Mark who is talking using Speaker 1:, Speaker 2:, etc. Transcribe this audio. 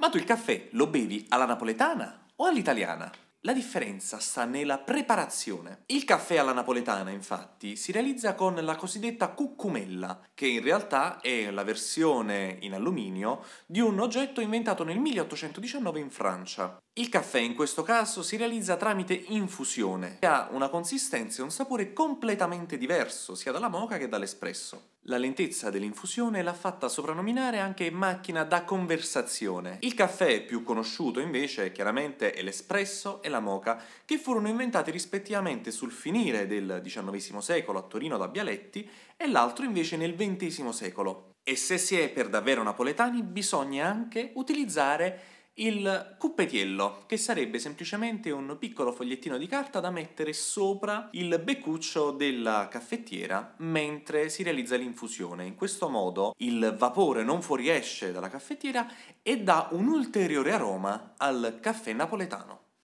Speaker 1: Ma tu il caffè lo bevi alla napoletana o all'italiana? La differenza sta nella preparazione. Il caffè alla napoletana, infatti, si realizza con la cosiddetta cucumella, che in realtà è la versione in alluminio di un oggetto inventato nel 1819 in Francia. Il caffè in questo caso si realizza tramite infusione, che ha una consistenza e un sapore completamente diverso sia dalla moca che dall'espresso. La lentezza dell'infusione l'ha fatta soprannominare anche macchina da conversazione. Il caffè più conosciuto invece chiaramente è l'espresso e la moca, che furono inventati rispettivamente sul finire del XIX secolo a Torino da Bialetti e l'altro invece nel XX secolo. E se si è per davvero napoletani bisogna anche utilizzare il cuppetiello, che sarebbe semplicemente un piccolo fogliettino di carta da mettere sopra il beccuccio della caffettiera mentre si realizza l'infusione. In questo modo il vapore non fuoriesce dalla caffettiera e dà un ulteriore aroma al caffè napoletano.